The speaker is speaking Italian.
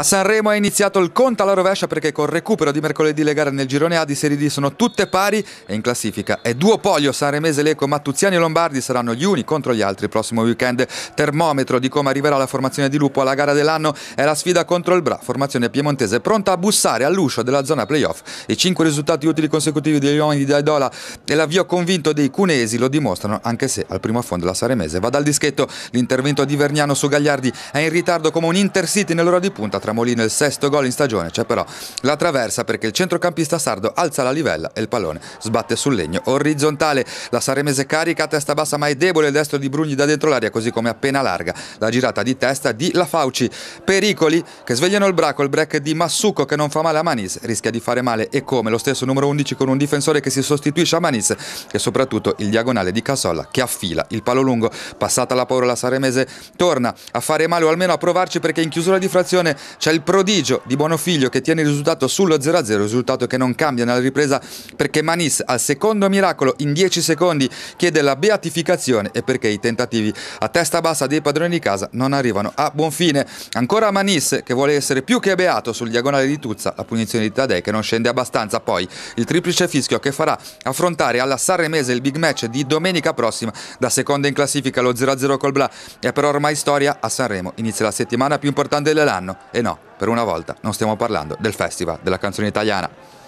A Sanremo è iniziato il conto alla rovescia perché col recupero di mercoledì le gare nel girone A di Serie D sono tutte pari e in classifica è duopolio Sanremese, Leco, Mattuziani e Lombardi saranno gli uni contro gli altri il prossimo weekend. Termometro di come arriverà la formazione di Lupo alla gara dell'anno è la sfida contro il Bra, formazione piemontese pronta a bussare all'uscio della zona playoff. I cinque risultati utili consecutivi degli uomini di Daidola e l'avvio convinto dei cunesi lo dimostrano anche se al primo affondo la Sanremese va dal dischetto. L'intervento di Verniano su Gagliardi è in ritardo come un intercity nell'ora di punta tra Tramolino il sesto gol in stagione, c'è però la traversa perché il centrocampista sardo alza la livella e il pallone sbatte sul legno orizzontale. La Saremese carica a testa bassa ma è debole il destro di Brugni da dentro l'aria così come appena larga la girata di testa di La Fauci. Pericoli che svegliano il braco, il break di Massucco che non fa male a Manis, rischia di fare male e come lo stesso numero 11 con un difensore che si sostituisce a Manis e soprattutto il diagonale di Casolla che affila il palo lungo. Passata la paura la Saremese torna a fare male o almeno a provarci perché in chiusura di frazione c'è il prodigio di Buonofiglio che tiene il risultato sullo 0-0, risultato che non cambia nella ripresa perché Manis al secondo miracolo in 10 secondi chiede la beatificazione e perché i tentativi a testa bassa dei padroni di casa non arrivano a buon fine. Ancora Manis che vuole essere più che beato sul diagonale di Tuzza, la punizione di Tadei che non scende abbastanza, poi il triplice fischio che farà affrontare alla Sanremese il big match di domenica prossima da seconda in classifica lo 0-0 col Bla è però ormai storia a Sanremo, inizia la settimana più importante dell'anno e e eh no, per una volta non stiamo parlando del Festival della canzone italiana.